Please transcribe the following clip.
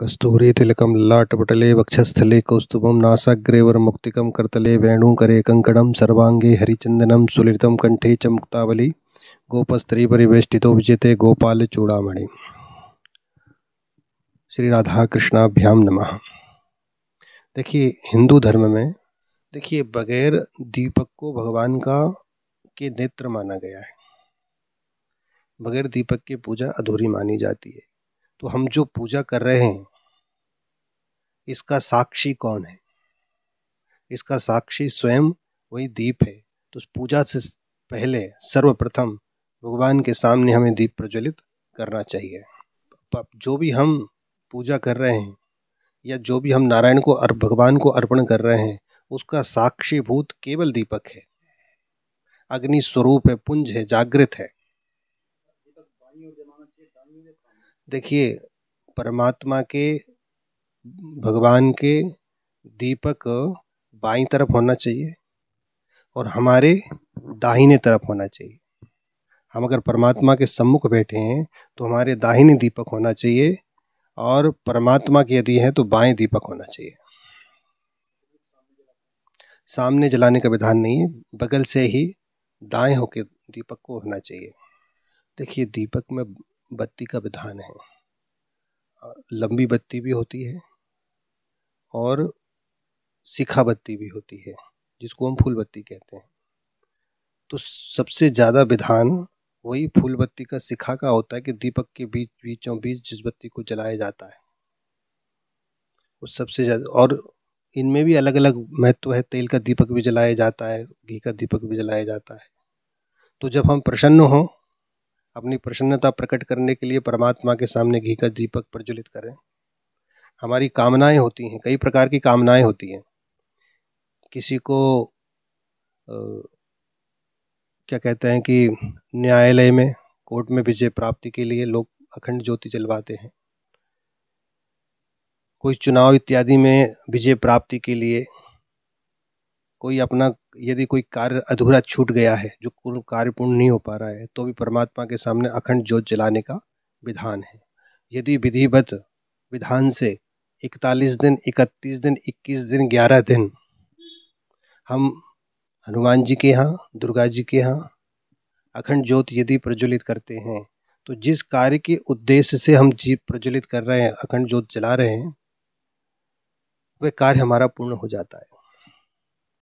कस्तूरी तिलकम ललाटपटले वक्षस्थले कौस्तुभम नासाग्रेवर मुक्ति कर्तले वेणुक कंकणम सर्वांगे हरिचंदनम सुलित कंठे च मुक्तावली गोपस्त्री परिवेष्टि विजेते गोपाल चूड़ामणि श्री राधा कृष्णाभ्याम नमः देखिए हिंदू धर्म में देखिए बगैर दीपक को भगवान का के नेत्र माना गया है बगैर दीपक की पूजा अधूरी मानी जाती है तो हम जो पूजा कर रहे हैं इसका साक्षी कौन है इसका साक्षी स्वयं वही दीप है तो उस पूजा से पहले सर्वप्रथम भगवान के सामने हमें दीप प्रज्वलित करना चाहिए जो भी हम पूजा कर रहे हैं या जो भी हम नारायण को अर्प भगवान को अर्पण कर रहे हैं उसका साक्षीभूत केवल दीपक है अग्नि स्वरूप है पुंज है जागृत है देखिए परमात्मा के भगवान के दीपक बाई तरफ होना चाहिए और हमारे दाहिने तरफ होना चाहिए हम अगर परमात्मा के सम्मुख बैठे हैं तो हमारे दाहिने दीपक होना चाहिए और परमात्मा के यदि है तो बाएं दीपक होना चाहिए सामने जलाने का विधान नहीं है बगल से ही दाएं होके दीपक को होना चाहिए देखिए दीपक में बत्ती का विधान है लंबी बत्ती भी होती है और शिखा बत्ती भी होती है जिसको हम फूल बत्ती कहते हैं तो सबसे ज़्यादा विधान वही फूल बत्ती का शिखा का होता है कि दीपक के बीच बीचों बीच जिस बत्ती को जलाया जाता है उस सबसे ज़्यादा और इनमें भी अलग अलग महत्व है तेल का दीपक भी जलाया जाता है घी का दीपक भी जलाया जाता है तो जब हम प्रसन्न हों अपनी प्रसन्नता प्रकट करने के लिए परमात्मा के सामने घी का दीपक प्रज्वलित करें हमारी कामनाएं होती हैं कई प्रकार की कामनाएं होती हैं किसी को आ, क्या कहते हैं कि न्यायालय में कोर्ट में विजय प्राप्ति के लिए लोग अखंड ज्योति जलवाते हैं कोई चुनाव इत्यादि में विजय प्राप्ति के लिए कोई अपना यदि कोई कार्य अधूरा छूट गया है जो पूर्ण कार्य पूर्ण नहीं हो पा रहा है तो भी परमात्मा के सामने अखंड जोत जलाने का विधान है यदि विधिवत विधान से इकतालीस दिन इकतीस दिन इक्कीस दिन ग्यारह दिन हम हनुमान जी के यहाँ दुर्गा जी के यहाँ अखंड ज्योत यदि प्रज्वलित करते हैं तो जिस कार्य के उद्देश्य से हम जीव प्रज्वलित कर रहे हैं अखंड ज्योत जला रहे हैं वह कार्य हमारा पूर्ण हो जाता है